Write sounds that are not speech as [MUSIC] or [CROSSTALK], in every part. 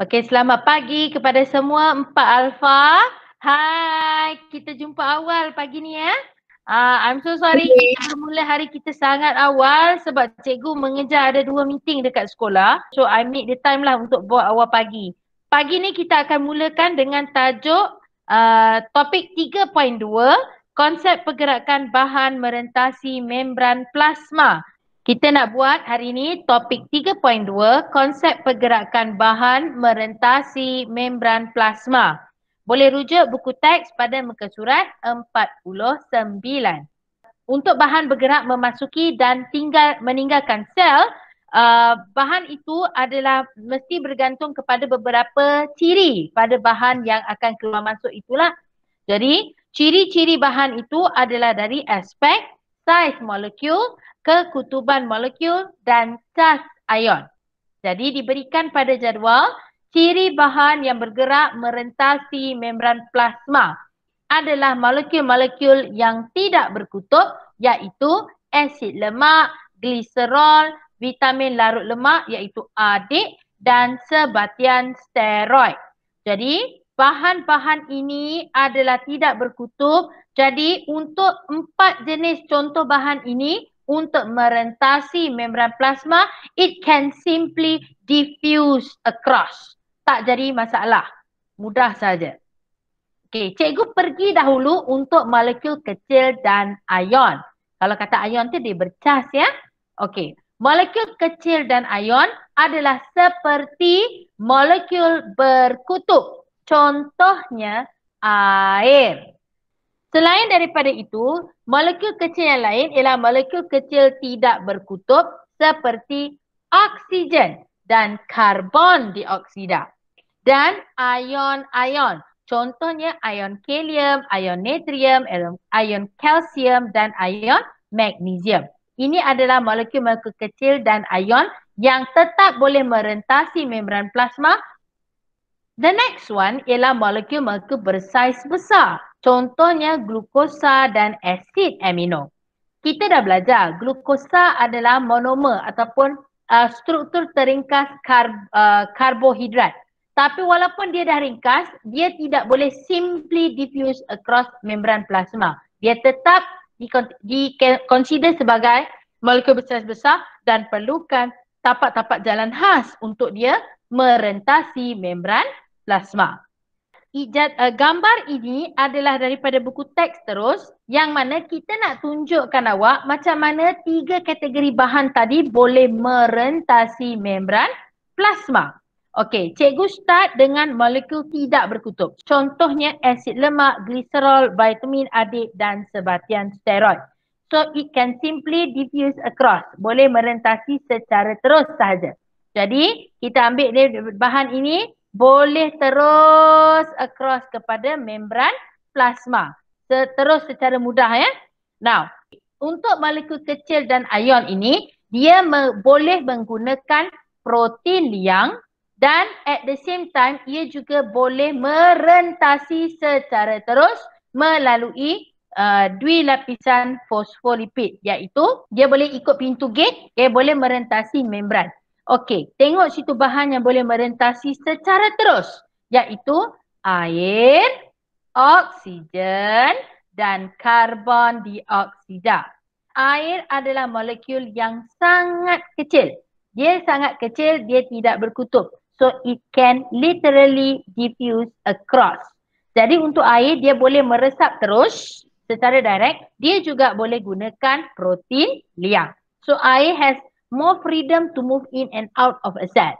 Okey, selamat pagi kepada semua empat alfa. Hai, kita jumpa awal pagi ni ya. Uh, I'm so sorry okay. kita mula hari kita sangat awal sebab cikgu mengejar ada dua meeting dekat sekolah. So I make the time lah untuk buat awal pagi. Pagi ni kita akan mulakan dengan tajuk uh, topik 3.2 konsep pergerakan bahan merentasi membran plasma. Kita nak buat hari ini topik 3.2 konsep pergerakan bahan merentasi membran plasma. Boleh rujuk buku teks pada muka surat 49. Untuk bahan bergerak memasuki dan tinggal meninggalkan sel, uh, bahan itu adalah mesti bergantung kepada beberapa ciri pada bahan yang akan keluar masuk itulah. Jadi ciri-ciri bahan itu adalah dari aspek saiz molekul, kekutuban molekul dan cas ion. Jadi diberikan pada jadual ciri bahan yang bergerak merentasi membran plasma adalah molekul-molekul yang tidak berkutub iaitu asid lemak, gliserol, vitamin larut lemak iaitu adik dan sebatian steroid. Jadi bahan-bahan ini adalah tidak berkutub. Jadi untuk empat jenis contoh bahan ini untuk merentasi membran plasma, it can simply diffuse across. Tak jadi masalah. Mudah saja. Okey, cikgu pergi dahulu untuk molekul kecil dan ion. Kalau kata ion tu dia bercas ya. Okey, molekul kecil dan ion adalah seperti molekul berkutub. Contohnya air. Selain daripada itu, molekul kecil yang lain ialah molekul kecil tidak berkutub seperti oksigen dan karbon dioksida dan ion-ion. Contohnya ion kalium, ion natrium, ion kalsium dan ion magnesium. Ini adalah molekul-molekul kecil dan ion yang tetap boleh merentasi membran plasma The next one ialah molekul-molekul bersaiz besar. Contohnya glukosa dan asid amino. Kita dah belajar glukosa adalah monomer ataupun uh, struktur teringkas kar, uh, karbohidrat. Tapi walaupun dia dah ringkas, dia tidak boleh simply diffuse across membran plasma. Dia tetap di di, sebagai molekul bersaiz besar dan perlukan tapak-tapak jalan khas untuk dia merentasi membran plasma. Ijat uh, eh, gambar ini adalah daripada buku teks terus yang mana kita nak tunjukkan awak macam mana tiga kategori bahan tadi boleh merentasi membran plasma. Okey, cikgu start dengan molekul tidak berkutub. Contohnya asid lemak, gliserol, vitamin adik dan sebatian steroid. So it can simply diffuse across. Boleh merentasi secara terus sahaja. Jadi kita ambil bahan ini, boleh terus across kepada membran plasma. Terus secara mudah ya. Now, untuk molekul kecil dan ion ini, dia me- boleh menggunakan protein liang dan at the same time ia juga boleh merentasi secara terus melalui uh, dua lapisan fosfolipid iaitu dia boleh ikut pintu gate dia boleh merentasi membran Okey, tengok situ bahan yang boleh merentasi secara terus iaitu air, oksigen dan karbon dioksida. Air adalah molekul yang sangat kecil. Dia sangat kecil, dia tidak berkutub. So it can literally diffuse across. Jadi untuk air dia boleh meresap terus secara direct. Dia juga boleh gunakan protein liang. So air has more freedom to move in and out of a cell.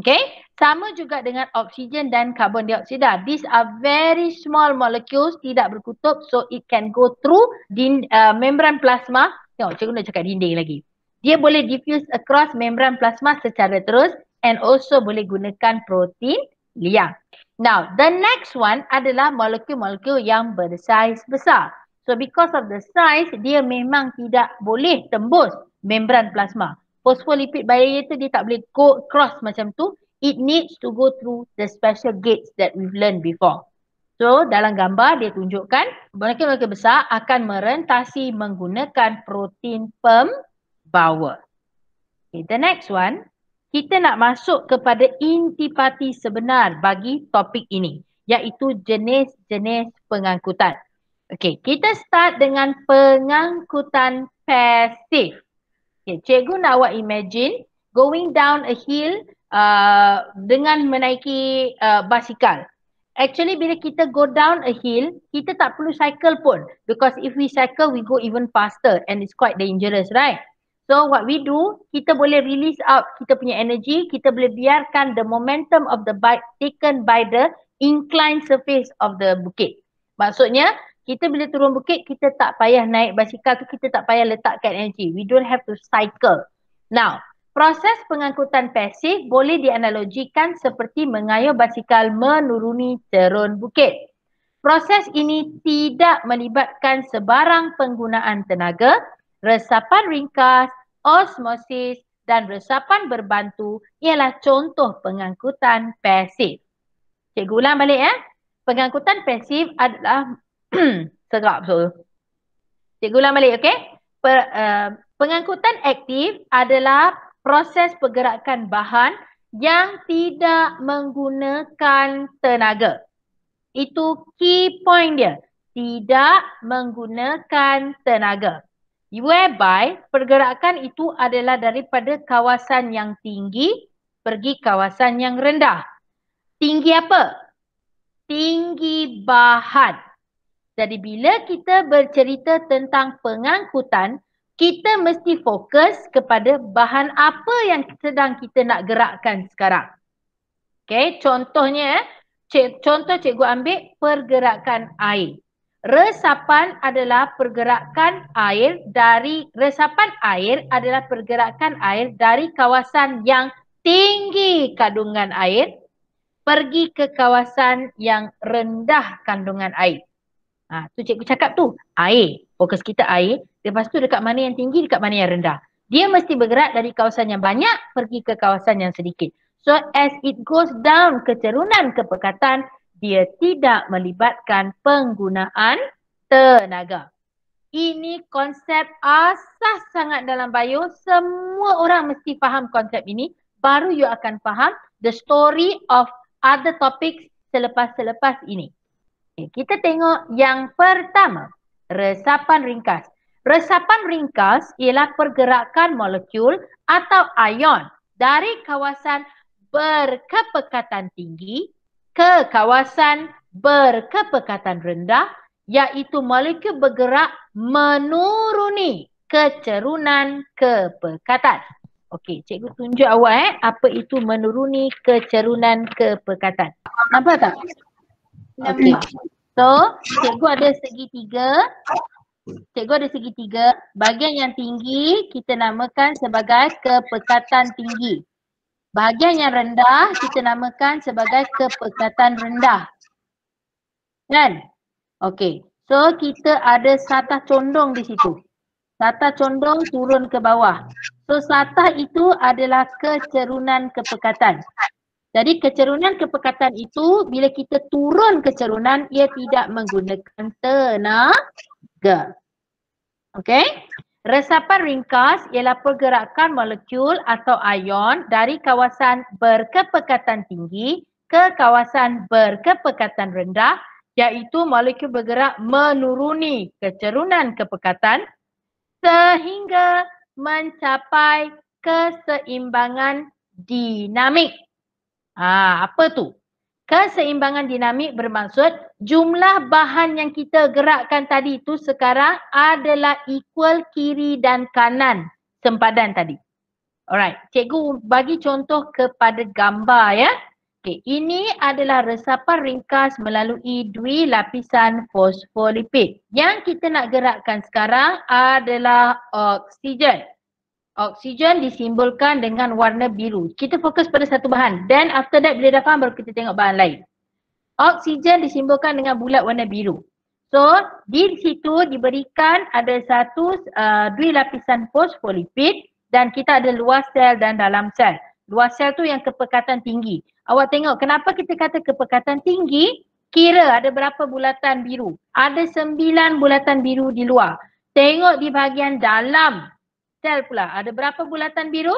Okay, sama juga dengan oksigen dan karbon dioksida. These are very small molecules, tidak berkutub so it can go through din, uh, membran plasma. Tengok, cikgu nak cakap dinding lagi. Dia boleh diffuse across membran plasma secara terus and also boleh gunakan protein liang. Now, the next one adalah molekul-molekul yang bersaiz besar. So because of the size, dia memang tidak boleh tembus membran plasma phospholipid barrier tu dia tak boleh go cross macam tu it needs to go through the special gates that we've learned before so dalam gambar dia tunjukkan molekul-molekul besar akan merentasi menggunakan protein pembawa okay, the next one kita nak masuk kepada intipati sebenar bagi topik ini iaitu jenis-jenis pengangkutan. Okey, kita start dengan pengangkutan pasif. Okay, cikgu nak awak imagine going down a hill uh, dengan menaiki uh, basikal. Actually bila kita go down a hill, kita tak perlu cycle pun because if we cycle we go even faster and it's quite dangerous right. So what we do, kita boleh release out kita punya energy, kita boleh biarkan the momentum of the bike taken by the inclined surface of the bukit. Maksudnya kita bila turun bukit kita tak payah naik basikal tu kita tak payah letakkan energi we don't have to cycle now proses pengangkutan pasif boleh dianalogikan seperti mengayuh basikal menuruni turun bukit proses ini tidak melibatkan sebarang penggunaan tenaga resapan ringkas osmosis dan resapan berbantu ialah contoh pengangkutan pasif. Cikgu ulang balik ya. Pengangkutan pasif adalah [CLEARS THROAT] serap so. Cikgu ulang balik okey. Per, uh, pengangkutan aktif adalah proses pergerakan bahan yang tidak menggunakan tenaga. Itu key point dia. Tidak menggunakan tenaga. Whereby pergerakan itu adalah daripada kawasan yang tinggi pergi kawasan yang rendah. Tinggi apa? Tinggi bahan. Jadi bila kita bercerita tentang pengangkutan, kita mesti fokus kepada bahan apa yang sedang kita nak gerakkan sekarang. Okay, contohnya, eh, cik, contoh cikgu ambil pergerakan air. Resapan adalah pergerakan air dari resapan air adalah pergerakan air dari kawasan yang tinggi kandungan air pergi ke kawasan yang rendah kandungan air. Ha, tu cikgu cakap tu air. Fokus kita air. Lepas tu dekat mana yang tinggi, dekat mana yang rendah. Dia mesti bergerak dari kawasan yang banyak pergi ke kawasan yang sedikit. So as it goes down kecerunan kepekatan, dia tidak melibatkan penggunaan tenaga. Ini konsep asas sangat dalam bio. Semua orang mesti faham konsep ini. Baru you akan faham the story of other topics selepas-selepas ini. Okay, eh, kita tengok yang pertama, resapan ringkas. Resapan ringkas ialah pergerakan molekul atau ion dari kawasan berkepekatan tinggi ke kawasan berkepekatan rendah iaitu molekul bergerak menuruni kecerunan kepekatan. Okey, cikgu tunjuk awak eh apa itu menuruni kecerunan kepekatan. Nampak tak? Okay. So, cikgu ada segi tiga. Cikgu ada segi tiga. Bahagian yang tinggi kita namakan sebagai kepekatan tinggi. Bahagian yang rendah kita namakan sebagai kepekatan rendah. Kan? Okay. So, kita ada satah condong di situ. Satah condong turun ke bawah. So, satah itu adalah kecerunan kepekatan. Jadi kecerunan kepekatan itu bila kita turun kecerunan ia tidak menggunakan tenaga. Okey. Resapan ringkas ialah pergerakan molekul atau ion dari kawasan berkepekatan tinggi ke kawasan berkepekatan rendah iaitu molekul bergerak menuruni kecerunan kepekatan sehingga mencapai keseimbangan dinamik. Ha, apa tu? Keseimbangan dinamik bermaksud jumlah bahan yang kita gerakkan tadi tu sekarang adalah equal kiri dan kanan sempadan tadi. Alright, cikgu bagi contoh kepada gambar ya. Okay, ini adalah resapan ringkas melalui dua lapisan fosfolipid. Yang kita nak gerakkan sekarang adalah oksigen. Oksigen disimbolkan dengan warna biru. Kita fokus pada satu bahan. Then after that bila dah faham baru kita tengok bahan lain. Oksigen disimbolkan dengan bulat warna biru. So di situ diberikan ada satu uh, dua lapisan fosfolipid dan kita ada luar sel dan dalam sel. Luar sel tu yang kepekatan tinggi. Awak tengok kenapa kita kata kepekatan tinggi? Kira ada berapa bulatan biru? Ada sembilan bulatan biru di luar. Tengok di bahagian dalam Tell pula, ada berapa bulatan biru?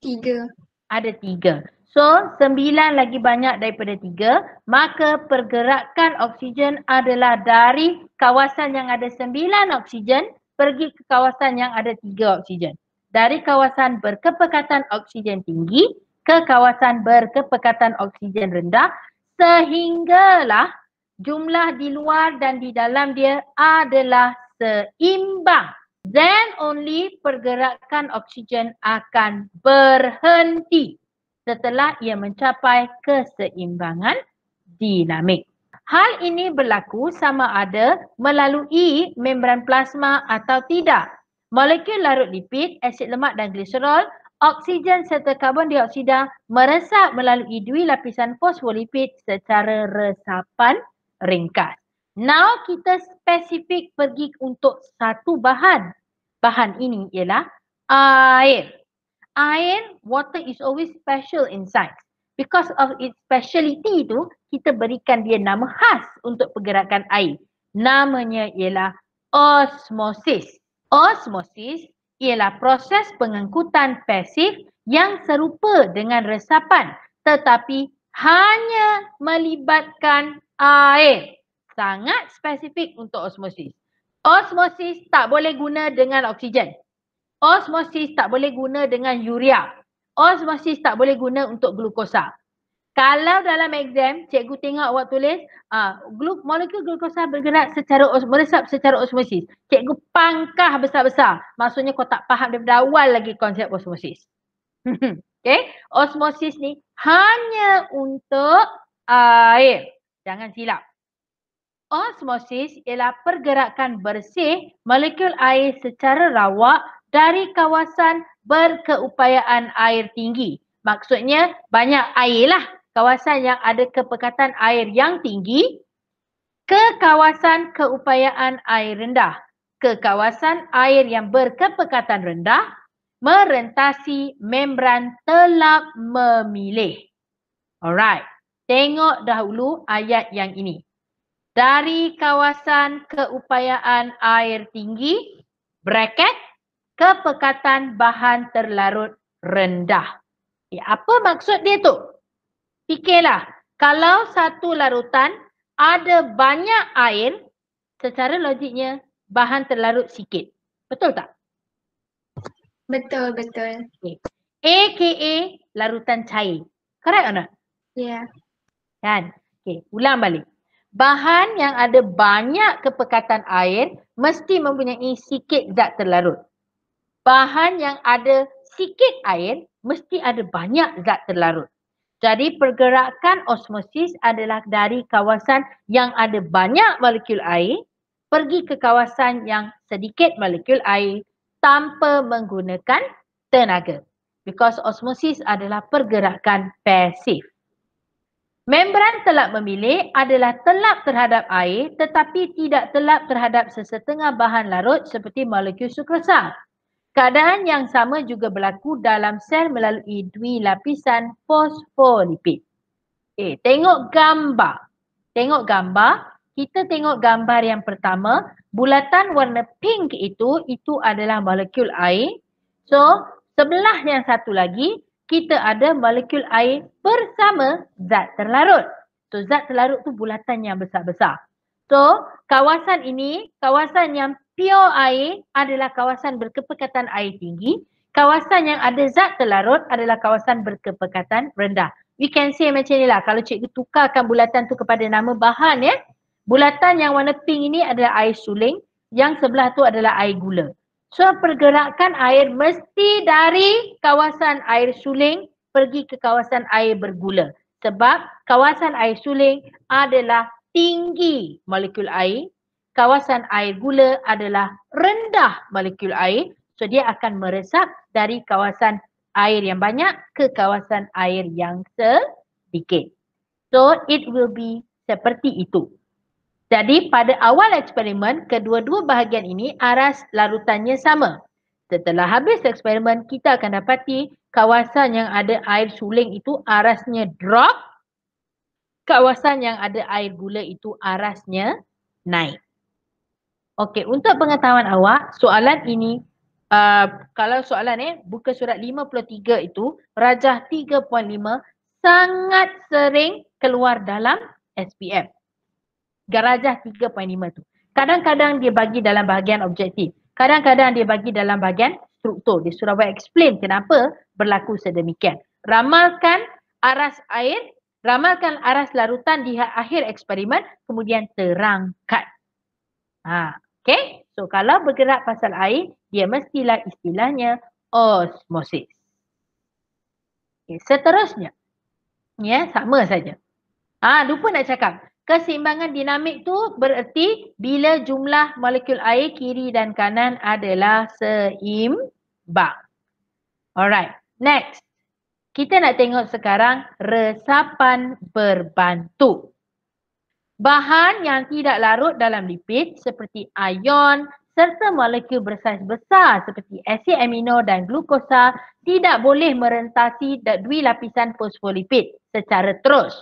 Tiga. Ada tiga. So, sembilan lagi banyak daripada tiga. Maka pergerakan oksigen adalah dari kawasan yang ada sembilan oksigen pergi ke kawasan yang ada tiga oksigen. Dari kawasan berkepekatan oksigen tinggi ke kawasan berkepekatan oksigen rendah sehinggalah jumlah di luar dan di dalam dia adalah seimbang then only pergerakan oksigen akan berhenti setelah ia mencapai keseimbangan dinamik. Hal ini berlaku sama ada melalui membran plasma atau tidak. Molekul larut lipid, asid lemak dan gliserol, oksigen serta karbon dioksida meresap melalui dua lapisan fosfolipid secara resapan ringkas. Now kita spesifik pergi untuk satu bahan bahan ini ialah air. Air, water is always special in science. Because of its speciality tu, kita berikan dia nama khas untuk pergerakan air. Namanya ialah osmosis. Osmosis ialah proses pengangkutan pasif yang serupa dengan resapan tetapi hanya melibatkan air. Sangat spesifik untuk osmosis. Osmosis tak boleh guna dengan oksigen. Osmosis tak boleh guna dengan urea. Osmosis tak boleh guna untuk glukosa. Kalau dalam exam cikgu tengok awak tulis uh, ah, gluk, molekul glukosa bergerak secara os, meresap secara osmosis. Cikgu pangkah besar-besar. Maksudnya kau tak faham daripada awal lagi konsep osmosis. Hmm, okay. Osmosis ni hanya untuk air. Jangan silap. Osmosis ialah pergerakan bersih molekul air secara rawak dari kawasan berkeupayaan air tinggi. Maksudnya banyak air lah. Kawasan yang ada kepekatan air yang tinggi ke kawasan keupayaan air rendah. Ke kawasan air yang berkepekatan rendah merentasi membran telap memilih. Alright. Tengok dahulu ayat yang ini dari kawasan keupayaan air tinggi bracket kepekatan bahan terlarut rendah. Ya, apa maksud dia tu? Fikirlah, kalau satu larutan ada banyak air, secara logiknya bahan terlarut sikit. Betul tak? Betul, betul. Okay. AKA larutan cair. Correct or Ya. Yeah. Kan? okey, ulang balik bahan yang ada banyak kepekatan air mesti mempunyai sikit zat terlarut. Bahan yang ada sikit air mesti ada banyak zat terlarut. Jadi pergerakan osmosis adalah dari kawasan yang ada banyak molekul air pergi ke kawasan yang sedikit molekul air tanpa menggunakan tenaga. Because osmosis adalah pergerakan pasif. Membran telap memilih adalah telap terhadap air tetapi tidak telap terhadap sesetengah bahan larut seperti molekul sukrosa. Keadaan yang sama juga berlaku dalam sel melalui dua lapisan fosfolipid. Eh, tengok gambar. Tengok gambar. Kita tengok gambar yang pertama. Bulatan warna pink itu, itu adalah molekul air. So, sebelah yang satu lagi, kita ada molekul air bersama zat terlarut. So zat terlarut tu bulatan yang besar-besar. So kawasan ini, kawasan yang pure air adalah kawasan berkepekatan air tinggi. Kawasan yang ada zat terlarut adalah kawasan berkepekatan rendah. We can say macam ni lah kalau cikgu tukarkan bulatan tu kepada nama bahan ya. Bulatan yang warna pink ini adalah air suling. Yang sebelah tu adalah air gula. So pergerakan air mesti dari kawasan air suling pergi ke kawasan air bergula. Sebab kawasan air suling adalah tinggi molekul air. Kawasan air gula adalah rendah molekul air. So dia akan meresap dari kawasan air yang banyak ke kawasan air yang sedikit. So it will be seperti itu. Jadi pada awal eksperimen, kedua-dua bahagian ini aras larutannya sama. Setelah habis eksperimen, kita akan dapati kawasan yang ada air suling itu arasnya drop. Kawasan yang ada air gula itu arasnya naik. Okey, untuk pengetahuan awak, soalan ini, uh, kalau soalan eh, buka surat 53 itu, rajah 3.5 sangat sering keluar dalam SPM garajah 3.5 tu. Kadang-kadang dia bagi dalam bahagian objektif. Kadang-kadang dia bagi dalam bahagian struktur. Dia sudah buat explain kenapa berlaku sedemikian. Ramalkan aras air, ramalkan aras larutan di ha- akhir eksperimen kemudian terangkat. Ha, okay? So kalau bergerak pasal air, dia mestilah istilahnya osmosis. Okay, seterusnya. Ya, yeah, sama saja. Ah, lupa nak cakap. Keseimbangan dinamik tu bererti bila jumlah molekul air kiri dan kanan adalah seimbang. Alright, next. Kita nak tengok sekarang resapan berbantu. Bahan yang tidak larut dalam lipid seperti ion serta molekul bersaiz besar seperti asid amino dan glukosa tidak boleh merentasi dua lapisan fosfolipid secara terus.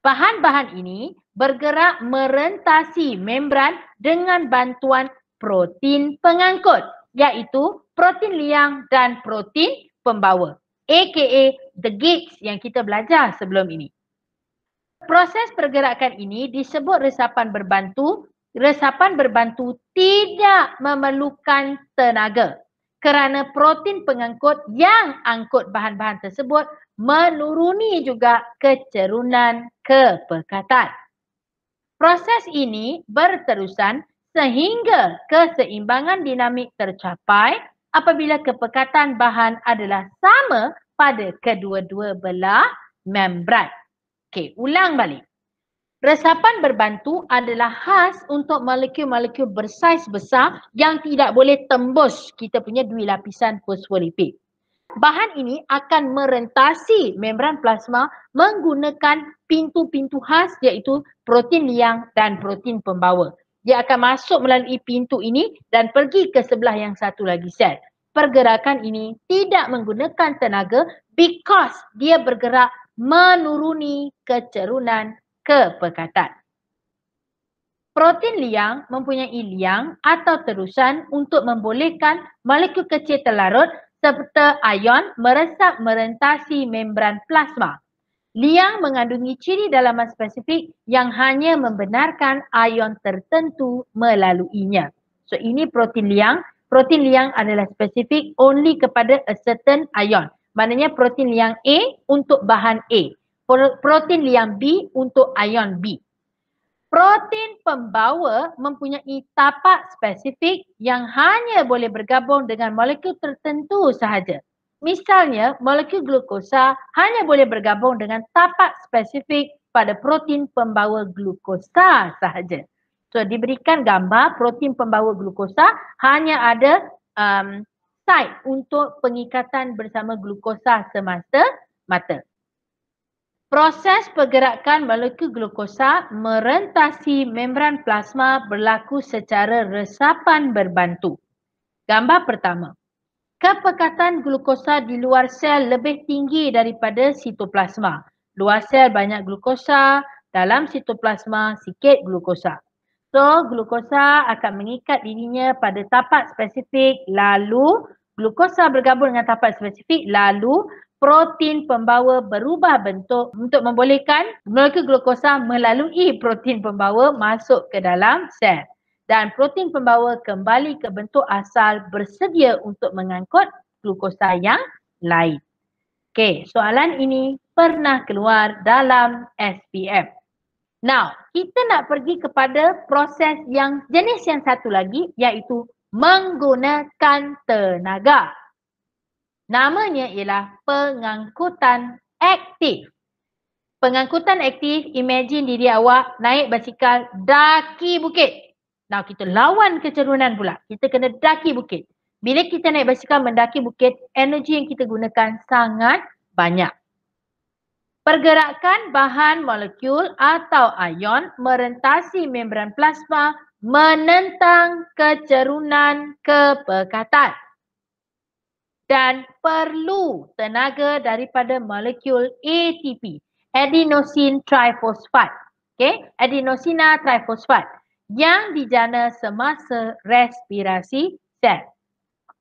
Bahan-bahan ini bergerak merentasi membran dengan bantuan protein pengangkut iaitu protein liang dan protein pembawa aka the gates yang kita belajar sebelum ini. Proses pergerakan ini disebut resapan berbantu. Resapan berbantu tidak memerlukan tenaga kerana protein pengangkut yang angkut bahan-bahan tersebut menuruni juga kecerunan kepekatan. Proses ini berterusan sehingga keseimbangan dinamik tercapai apabila kepekatan bahan adalah sama pada kedua-dua belah membran. Okey, ulang balik. Resapan berbantu adalah khas untuk molekul-molekul bersaiz besar yang tidak boleh tembus kita punya dua lapisan fosfolipid bahan ini akan merentasi membran plasma menggunakan pintu-pintu khas iaitu protein liang dan protein pembawa. Dia akan masuk melalui pintu ini dan pergi ke sebelah yang satu lagi sel. Pergerakan ini tidak menggunakan tenaga because dia bergerak menuruni kecerunan kepekatan. Protein liang mempunyai liang atau terusan untuk membolehkan molekul kecil terlarut serta ion meresap merentasi membran plasma. Liang mengandungi ciri dalaman spesifik yang hanya membenarkan ion tertentu melaluinya. So ini protein liang. Protein liang adalah spesifik only kepada a certain ion. Maknanya protein liang A untuk bahan A. Protein liang B untuk ion B protein pembawa mempunyai tapak spesifik yang hanya boleh bergabung dengan molekul tertentu sahaja. Misalnya, molekul glukosa hanya boleh bergabung dengan tapak spesifik pada protein pembawa glukosa sahaja. So, diberikan gambar protein pembawa glukosa hanya ada um, site untuk pengikatan bersama glukosa semasa mata. Proses pergerakan molekul glukosa merentasi membran plasma berlaku secara resapan berbantu. Gambar pertama. Kepekatan glukosa di luar sel lebih tinggi daripada sitoplasma. Luar sel banyak glukosa, dalam sitoplasma sikit glukosa. So, glukosa akan mengikat dirinya pada tapak spesifik lalu glukosa bergabung dengan tapak spesifik lalu protein pembawa berubah bentuk untuk membolehkan molekul glukosa melalui protein pembawa masuk ke dalam sel dan protein pembawa kembali ke bentuk asal bersedia untuk mengangkut glukosa yang lain. Okey, soalan ini pernah keluar dalam SPM. Now, kita nak pergi kepada proses yang jenis yang satu lagi iaitu menggunakan tenaga. Namanya ialah pengangkutan aktif. Pengangkutan aktif, imagine diri awak naik basikal daki bukit. Nah, kita lawan kecerunan pula. Kita kena daki bukit. Bila kita naik basikal mendaki bukit, energi yang kita gunakan sangat banyak. Pergerakan bahan molekul atau ion merentasi membran plasma menentang kecerunan kepekatan dan perlu tenaga daripada molekul ATP, adenosin triphosphate. Okay, adenosina triphosphate yang dijana semasa respirasi Dan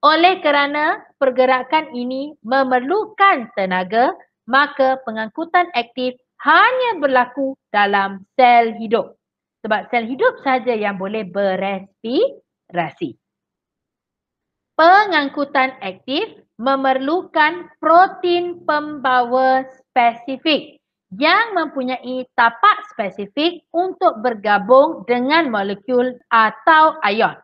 Oleh kerana pergerakan ini memerlukan tenaga, maka pengangkutan aktif hanya berlaku dalam sel hidup. Sebab sel hidup saja yang boleh berespirasi pengangkutan aktif memerlukan protein pembawa spesifik yang mempunyai tapak spesifik untuk bergabung dengan molekul atau ion.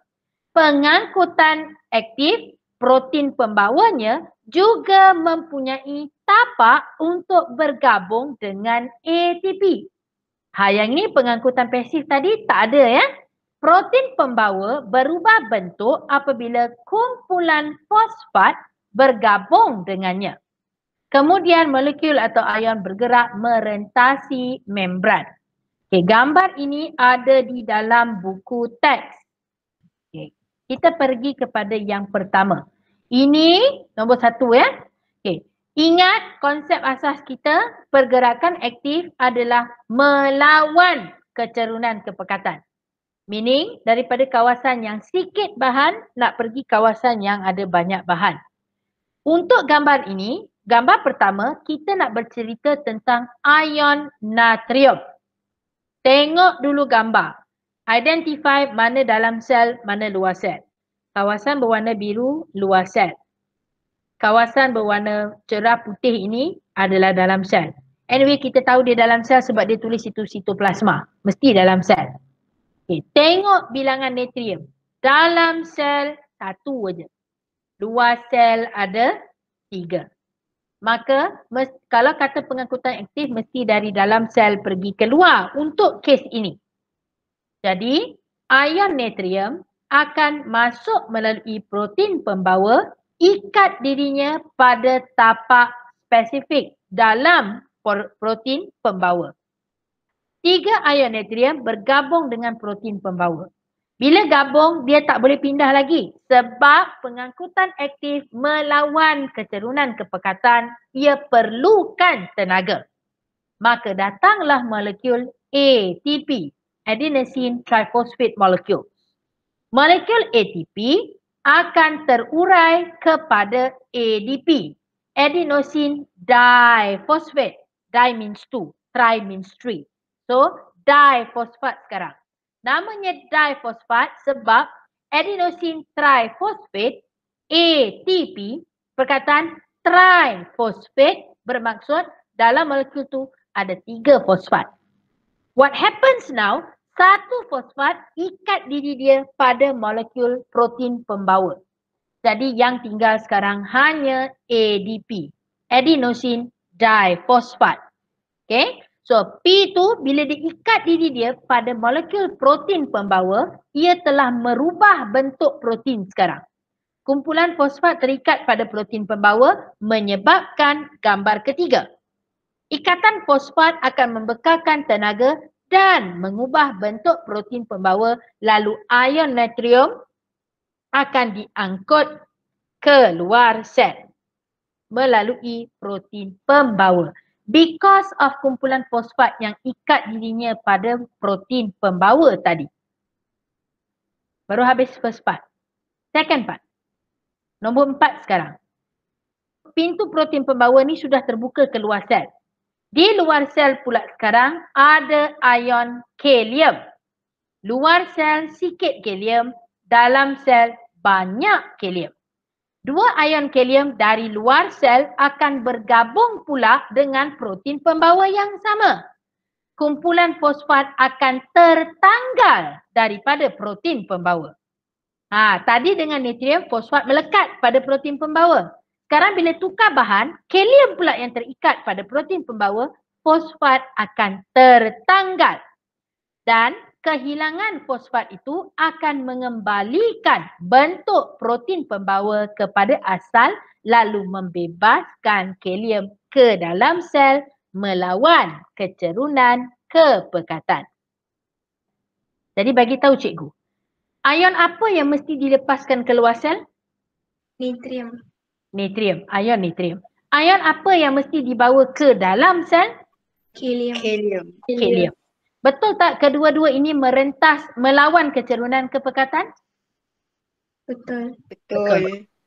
Pengangkutan aktif protein pembawanya juga mempunyai tapak untuk bergabung dengan ATP. Ha yang ni pengangkutan pasif tadi tak ada ya protein pembawa berubah bentuk apabila kumpulan fosfat bergabung dengannya. Kemudian molekul atau ion bergerak merentasi membran. Okay, gambar ini ada di dalam buku teks. Okay, kita pergi kepada yang pertama. Ini nombor satu ya. Okay, ingat konsep asas kita pergerakan aktif adalah melawan kecerunan kepekatan. Meaning daripada kawasan yang sikit bahan nak pergi kawasan yang ada banyak bahan. Untuk gambar ini, gambar pertama kita nak bercerita tentang ion natrium. Tengok dulu gambar. Identify mana dalam sel, mana luar sel. Kawasan berwarna biru, luar sel. Kawasan berwarna cerah putih ini adalah dalam sel. Anyway, kita tahu dia dalam sel sebab dia tulis itu sitoplasma. Mesti dalam sel. Okay, tengok bilangan natrium. Dalam sel satu aja. Luar sel ada tiga. Maka mes, kalau kata pengangkutan aktif mesti dari dalam sel pergi keluar untuk kes ini. Jadi ion natrium akan masuk melalui protein pembawa ikat dirinya pada tapak spesifik dalam protein pembawa tiga ion natrium bergabung dengan protein pembawa. Bila gabung, dia tak boleh pindah lagi sebab pengangkutan aktif melawan kecerunan kepekatan, ia perlukan tenaga. Maka datanglah molekul ATP, adenosine triphosphate molecule. Molekul ATP akan terurai kepada ADP, adenosine diphosphate, di means two, tri means three. So diphosphate sekarang. Namanya diphosphate sebab adenosine triphosphate ATP perkataan triphosphate bermaksud dalam molekul tu ada tiga fosfat. What happens now, satu fosfat ikat diri dia pada molekul protein pembawa. Jadi yang tinggal sekarang hanya ADP, adenosine diphosphate. Okay, So P tu bila diikat diri dia pada molekul protein pembawa, ia telah merubah bentuk protein sekarang. Kumpulan fosfat terikat pada protein pembawa menyebabkan gambar ketiga. Ikatan fosfat akan membekalkan tenaga dan mengubah bentuk protein pembawa lalu ion natrium akan diangkut keluar sel melalui protein pembawa because of kumpulan fosfat yang ikat dirinya pada protein pembawa tadi. Baru habis first part. Second part. Nombor empat sekarang. Pintu protein pembawa ni sudah terbuka ke luar sel. Di luar sel pula sekarang ada ion kalium. Luar sel sikit kalium, dalam sel banyak kalium. Dua ion kalium dari luar sel akan bergabung pula dengan protein pembawa yang sama. Kumpulan fosfat akan tertanggal daripada protein pembawa. Ha, tadi dengan natrium, fosfat melekat pada protein pembawa. Sekarang bila tukar bahan, kalium pula yang terikat pada protein pembawa, fosfat akan tertanggal. Dan kehilangan fosfat itu akan mengembalikan bentuk protein pembawa kepada asal lalu membebaskan kalium ke dalam sel melawan kecerunan kepekatan. Jadi bagi tahu cikgu, ion apa yang mesti dilepaskan keluar sel? Natrium. Natrium. ion natrium. Ion apa yang mesti dibawa ke dalam sel? Kalium. Kalium. Kalium. Betul tak kedua-dua ini merentas melawan kecerunan kepekatan? Betul. Betul.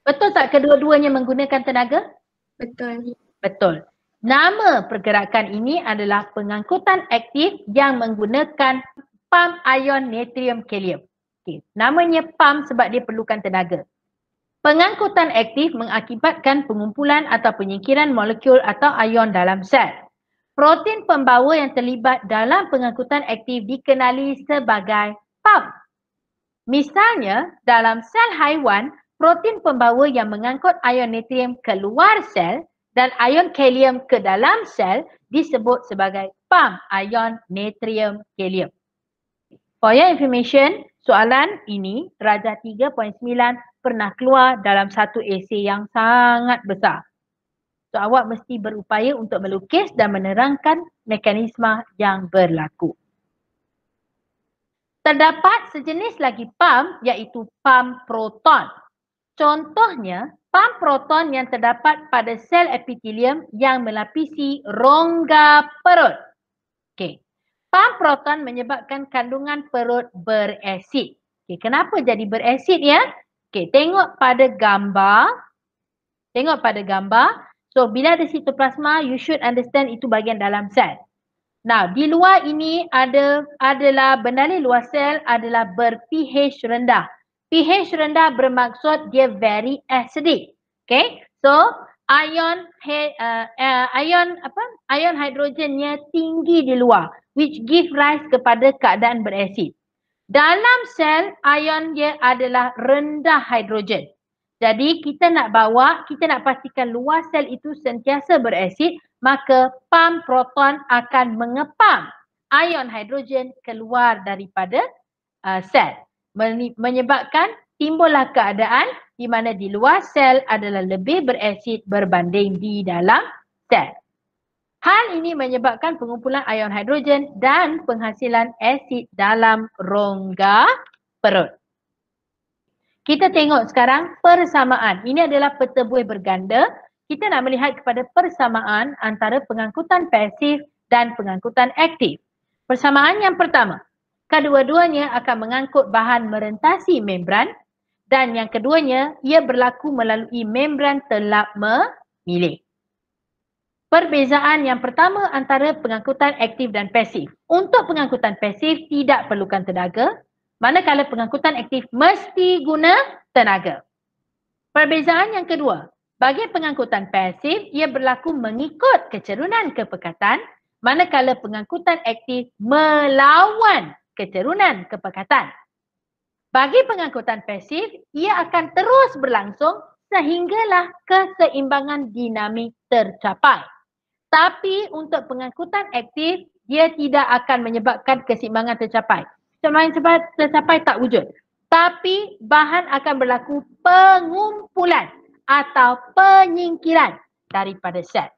Betul tak kedua-duanya menggunakan tenaga? Betul. Betul. Nama pergerakan ini adalah pengangkutan aktif yang menggunakan pam ion natrium kalium. Okay. Namanya pam sebab dia perlukan tenaga. Pengangkutan aktif mengakibatkan pengumpulan atau penyingkiran molekul atau ion dalam sel protein pembawa yang terlibat dalam pengangkutan aktif dikenali sebagai pump. Misalnya, dalam sel haiwan, protein pembawa yang mengangkut ion natrium keluar sel dan ion kalium ke dalam sel disebut sebagai pump ion natrium kalium. For your information, soalan ini raja 3.9 pernah keluar dalam satu esei yang sangat besar. So awak mesti berupaya untuk melukis dan menerangkan mekanisme yang berlaku. Terdapat sejenis lagi pam iaitu pam proton. Contohnya, pam proton yang terdapat pada sel epitelium yang melapisi rongga perut. Okey. Pam proton menyebabkan kandungan perut berasid. Okey, kenapa jadi berasid ya? Okey, tengok pada gambar. Tengok pada gambar. So bila ada sitoplasma, you should understand itu bahagian dalam sel. Nah, di luar ini ada adalah benalir luar sel adalah ber pH rendah. pH rendah bermaksud dia very acidic. Okay, so ion uh, uh, ion apa ion hidrogennya tinggi di luar which give rise kepada keadaan berasid. Dalam sel ion dia adalah rendah hidrogen. Jadi kita nak bawa, kita nak pastikan luar sel itu sentiasa berasid, maka pam proton akan mengepam ion hidrogen keluar daripada uh, sel. Menyebabkan timbullah keadaan di mana di luar sel adalah lebih berasid berbanding di dalam sel. Hal ini menyebabkan pengumpulan ion hidrogen dan penghasilan asid dalam rongga perut. Kita tengok sekarang persamaan. Ini adalah peta buih berganda. Kita nak melihat kepada persamaan antara pengangkutan pasif dan pengangkutan aktif. Persamaan yang pertama, kedua-duanya akan mengangkut bahan merentasi membran dan yang keduanya ia berlaku melalui membran telap memilih. Perbezaan yang pertama antara pengangkutan aktif dan pasif. Untuk pengangkutan pasif tidak perlukan tenaga manakala pengangkutan aktif mesti guna tenaga. Perbezaan yang kedua, bagi pengangkutan pasif ia berlaku mengikut kecerunan kepekatan manakala pengangkutan aktif melawan kecerunan kepekatan. Bagi pengangkutan pasif ia akan terus berlangsung sehinggalah keseimbangan dinamik tercapai. Tapi untuk pengangkutan aktif dia tidak akan menyebabkan keseimbangan tercapai cemaran cepat tercapai tak wujud. Tapi bahan akan berlaku pengumpulan atau penyingkiran daripada set.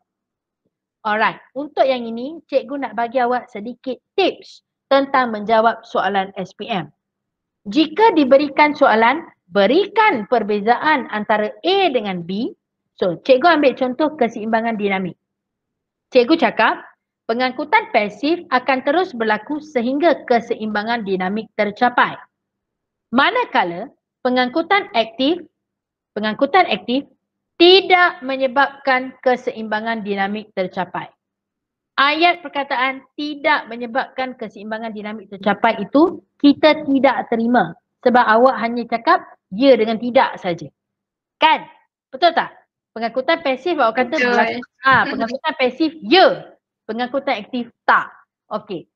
Alright, untuk yang ini cikgu nak bagi awak sedikit tips tentang menjawab soalan SPM. Jika diberikan soalan, berikan perbezaan antara A dengan B. So, cikgu ambil contoh keseimbangan dinamik. Cikgu cakap, pengangkutan pasif akan terus berlaku sehingga keseimbangan dinamik tercapai. Manakala pengangkutan aktif, pengangkutan aktif tidak menyebabkan keseimbangan dinamik tercapai. Ayat perkataan tidak menyebabkan keseimbangan dinamik tercapai itu kita tidak terima sebab awak hanya cakap ya dengan tidak saja. Kan? Betul tak? Pengangkutan pasif awak kata ha, pengangkutan pasif ya pengangkutan aktif tak. Okey.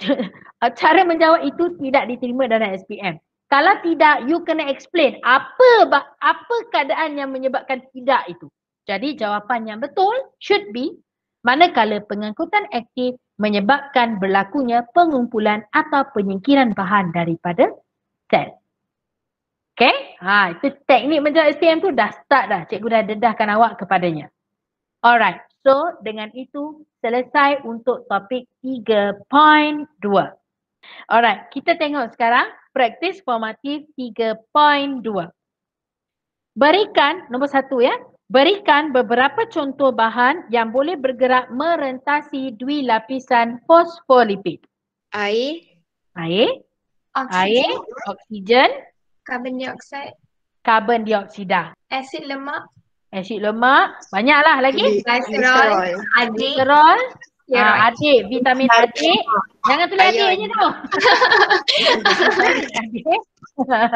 [LAUGHS] Cara menjawab itu tidak diterima dalam SPM. Kalau tidak, you kena explain apa apa keadaan yang menyebabkan tidak itu. Jadi jawapan yang betul should be manakala pengangkutan aktif menyebabkan berlakunya pengumpulan atau penyingkiran bahan daripada sel. Okay? Ha, itu teknik menjawab SPM tu dah start dah. Cikgu dah dedahkan awak kepadanya. Alright. So dengan itu selesai untuk topik 3.2. Alright, kita tengok sekarang praktis formatif 3.2. Berikan, nombor satu ya, berikan beberapa contoh bahan yang boleh bergerak merentasi dui lapisan fosfolipid. Air. Air. Oksigen. Air. Oksigen. Karbon dioksida. Carbon dioxida. Asid lemak. Asid lemak, banyaklah lagi. Glycerol, adik. Glycerol, Uh, adik, vitamin adik. Jangan tulis adik je tu. [LAUGHS]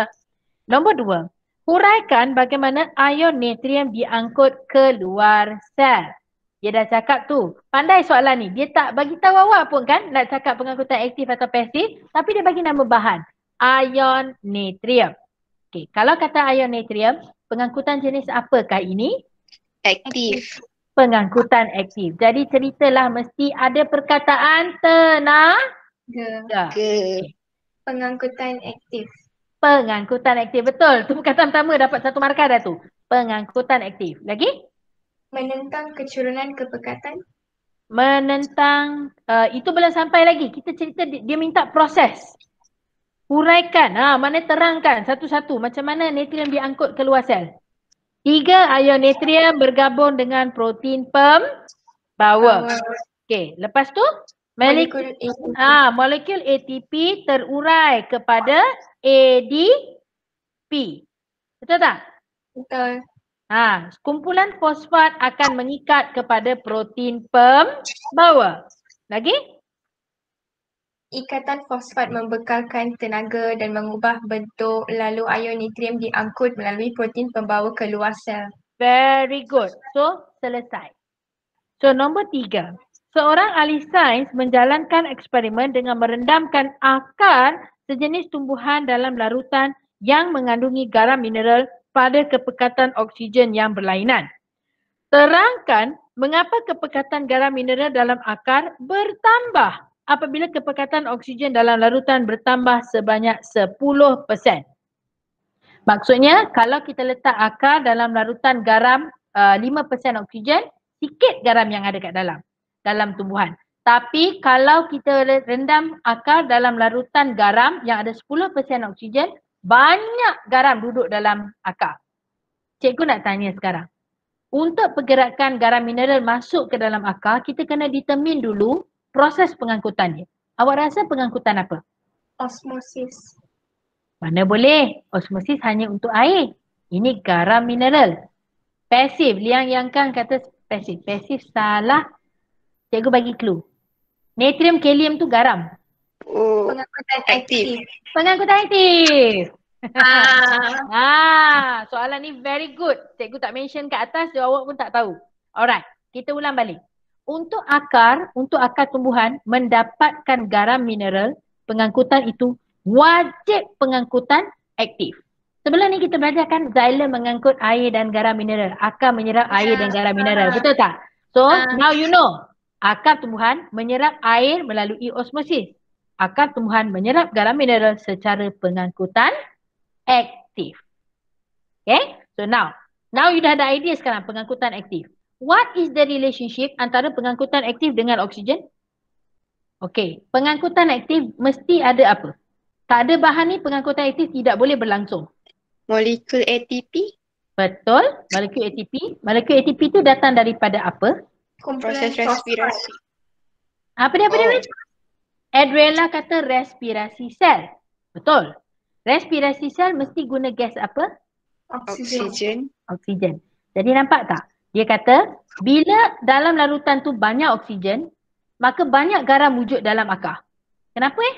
Nombor dua. Huraikan bagaimana ion natrium diangkut keluar sel. Dia dah cakap tu. Pandai soalan ni. Dia tak bagi tahu awak pun kan nak cakap pengangkutan aktif atau pasif. Tapi dia bagi nama bahan. Ion natrium. Okay. Kalau kata ion natrium, Pengangkutan jenis apakah ini? Aktif. Pengangkutan aktif. Jadi ceritalah mesti ada perkataan tenaga. Ya. Okay. Pengangkutan aktif. Pengangkutan aktif. Betul. Itu perkataan pertama dapat satu markah dah tu. Pengangkutan aktif. Lagi? Menentang kecurunan kepekatan. Menentang. Uh, itu belum sampai lagi. Kita cerita dia minta proses. Huraikan, ha, mana terangkan satu-satu macam mana natrium diangkut keluar sel. Tiga ion natrium bergabung dengan protein pem pembawa. Okey, lepas tu molekul ah ha, molekul ATP terurai kepada ADP. Betul tak? Betul. Ha, kumpulan fosfat akan mengikat kepada protein pem pembawa. Lagi? ikatan fosfat membekalkan tenaga dan mengubah bentuk lalu ion nitrium diangkut melalui protein pembawa keluar sel. Very good. So, selesai. So, nombor tiga. Seorang ahli sains menjalankan eksperimen dengan merendamkan akar sejenis tumbuhan dalam larutan yang mengandungi garam mineral pada kepekatan oksigen yang berlainan. Terangkan mengapa kepekatan garam mineral dalam akar bertambah apabila kepekatan oksigen dalam larutan bertambah sebanyak 10%. Maksudnya kalau kita letak akar dalam larutan garam uh, 5% oksigen, sikit garam yang ada kat dalam dalam tumbuhan. Tapi kalau kita rendam akar dalam larutan garam yang ada 10% oksigen, banyak garam duduk dalam akar. Cikgu nak tanya sekarang. Untuk pergerakan garam mineral masuk ke dalam akar, kita kena determine dulu proses pengangkutan dia. Awak rasa pengangkutan apa? Osmosis. Mana boleh? Osmosis hanya untuk air. Ini garam mineral. Passive. Liang Yang Kang kata passive. Passive salah. Cikgu bagi clue. Natrium kalium tu garam. Oh. Pengangkutan aktif. Pengangkutan aktif. Ah. [LAUGHS] ah, soalan ni very good. Cikgu tak mention kat atas, jawab pun tak tahu. Alright, kita ulang balik untuk akar, untuk akar tumbuhan mendapatkan garam mineral, pengangkutan itu wajib pengangkutan aktif. Sebelum ni kita belajar kan xylem mengangkut air dan garam mineral. Akar menyerap air yeah. dan ya, garam mineral. Betul tak? So uh. now you know. Akar tumbuhan menyerap air melalui osmosis. Akar tumbuhan menyerap garam mineral secara pengangkutan aktif. Okay? So now. Now you dah ada idea sekarang pengangkutan aktif. What is the relationship antara pengangkutan aktif dengan oksigen? Okay, pengangkutan aktif mesti ada apa? Tak ada bahan ni pengangkutan aktif tidak boleh berlangsung. Molekul ATP? Betul, molekul ATP. Molekul ATP tu datang daripada apa? Proses respirasi. Apa dia, apa dia? Oh. Adrela kata respirasi sel. Betul. Respirasi sel mesti guna gas apa? Oksigen. Oksigen. Oksigen. Jadi nampak tak? Dia kata, bila dalam larutan tu banyak oksigen, maka banyak garam wujud dalam akar. Kenapa eh?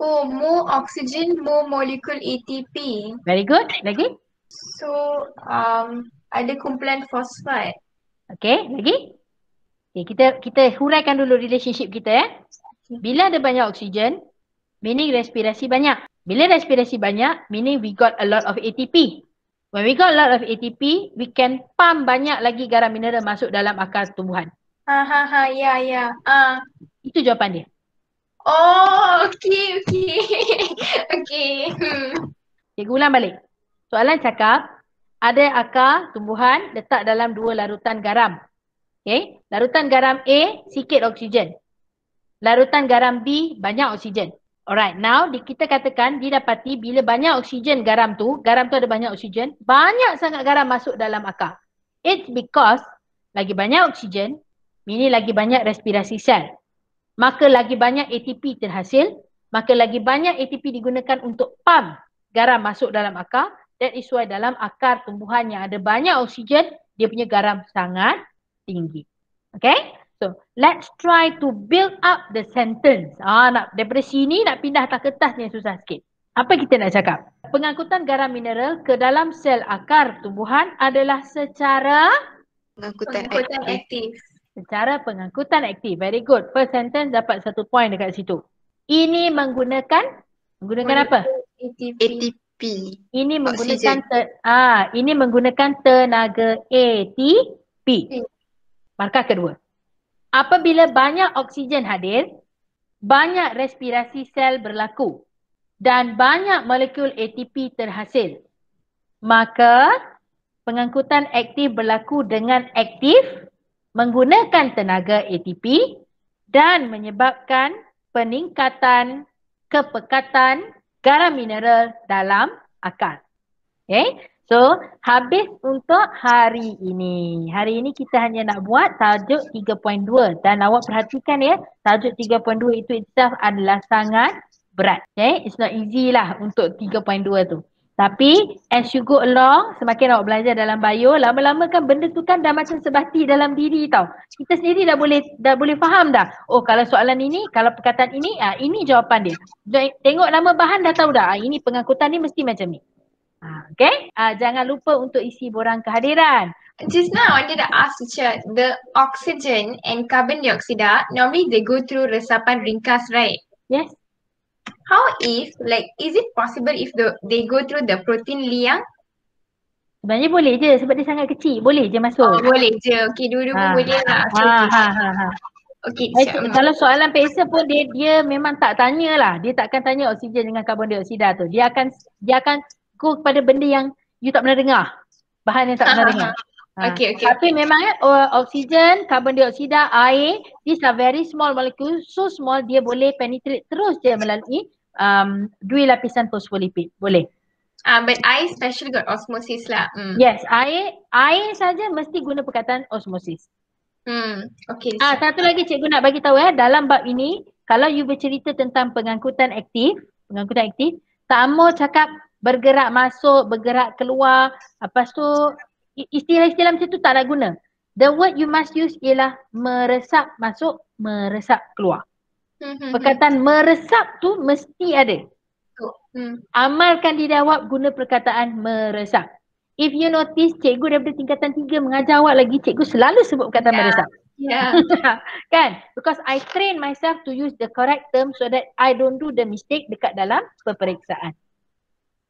Oh, more oxygen, more molecule ATP. Very good. Lagi? So, um, ada kumpulan fosfat. Okay, lagi? Okay, kita kita huraikan dulu relationship kita eh. Bila ada banyak oksigen, meaning respirasi banyak. Bila respirasi banyak, meaning we got a lot of ATP. When we got a lot of ATP, we can pump banyak lagi garam mineral masuk dalam akar tumbuhan. Ha ha ha, ya ya. Ah, uh. itu jawapan dia. Oh, okay okay [LAUGHS] okay. Hmm. Cikgu ulang balik. Soalan cakap, ada akar tumbuhan letak dalam dua larutan garam. Okay, larutan garam A sikit oksigen. Larutan garam B banyak oksigen. Alright, now di, kita katakan didapati bila banyak oksigen garam tu, garam tu ada banyak oksigen, banyak sangat garam masuk dalam akar. It's because lagi banyak oksigen, ini lagi banyak respirasi sel. Maka lagi banyak ATP terhasil, maka lagi banyak ATP digunakan untuk pump garam masuk dalam akar. That is why dalam akar tumbuhan yang ada banyak oksigen, dia punya garam sangat tinggi. Okay? So, let's try to build up the sentence. Ah, nak daripada sini nak pindah atas kertas ni susah sikit. Apa kita nak cakap? Pengangkutan garam mineral ke dalam sel akar tumbuhan adalah secara pengangkutan, pengangkutan aktif. aktif. Secara pengangkutan aktif. Very good. Per sentence dapat satu point dekat situ. Ini menggunakan menggunakan apa? ATP. P. Ini menggunakan ter, ah ini menggunakan tenaga ATP. P. Markah kedua. Apabila banyak oksigen hadir, banyak respirasi sel berlaku dan banyak molekul ATP terhasil. Maka pengangkutan aktif berlaku dengan aktif menggunakan tenaga ATP dan menyebabkan peningkatan kepekatan garam mineral dalam akar. Okay. Eh? So habis untuk hari ini. Hari ini kita hanya nak buat tajuk 3.2 dan awak perhatikan ya tajuk 3.2 itu itself adalah sangat berat. Okay? It's not easy lah untuk 3.2 tu. Tapi as you go along, semakin awak belajar dalam bio, lama-lama kan benda tu kan dah macam sebati dalam diri tau. Kita sendiri dah boleh dah boleh faham dah. Oh kalau soalan ini, kalau perkataan ini, ah, ini jawapan dia. Tengok nama bahan dah tahu dah. Ah, ini pengangkutan ni mesti macam ni. Ah, okay, uh, jangan lupa untuk isi borang kehadiran. Just now, I wanted to ask teacher, the oxygen and carbon dioxide, normally they go through resapan ringkas, right? Yes. How if, like, is it possible if the, they go through the protein liang? Sebenarnya boleh je sebab dia sangat kecil. Boleh je masuk. Oh, boleh je. Okay, dua pun ah. boleh lah. Okay, ha, ha, ha, ha. Okay, Ay, eh, kalau soalan peksa pun dia dia memang tak tanya lah. Dia takkan tanya oksigen dengan karbon dioksida tu. Dia akan dia akan go kepada benda yang you tak pernah dengar. Bahan yang tak pernah uh-huh. dengar. Ah, ah. Ha. Okay, okay. Tapi memang eh, oksigen, karbon dioksida, air, these are very small molecules. So small dia boleh penetrate terus dia melalui um, dua lapisan fosfolipid. Boleh. Ah, uh, but I especially got osmosis lah. Mm. Yes, air, air saja mesti guna perkataan osmosis. Hmm, okay. Ah, uh, satu lagi cikgu nak bagi tahu ya. dalam bab ini, kalau you bercerita tentang pengangkutan aktif, pengangkutan aktif, tak mau cakap bergerak masuk, bergerak keluar. apa tu istilah-istilah macam tu taklah guna. The word you must use ialah meresap masuk, meresap keluar. Mm-hmm. Perkataan meresap tu mesti ada. Oh, mm. Amalkan didawab guna perkataan meresap. If you notice cikgu daripada tingkatan tiga mengajar awak lagi, cikgu selalu sebut perkataan yeah. meresap. Yeah. [LAUGHS] kan? Because I train myself to use the correct term so that I don't do the mistake dekat dalam peperiksaan.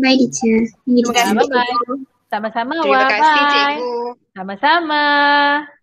Bye teacher. Terima kasih. Sama-sama. Terima kasih cikgu. Sama-sama.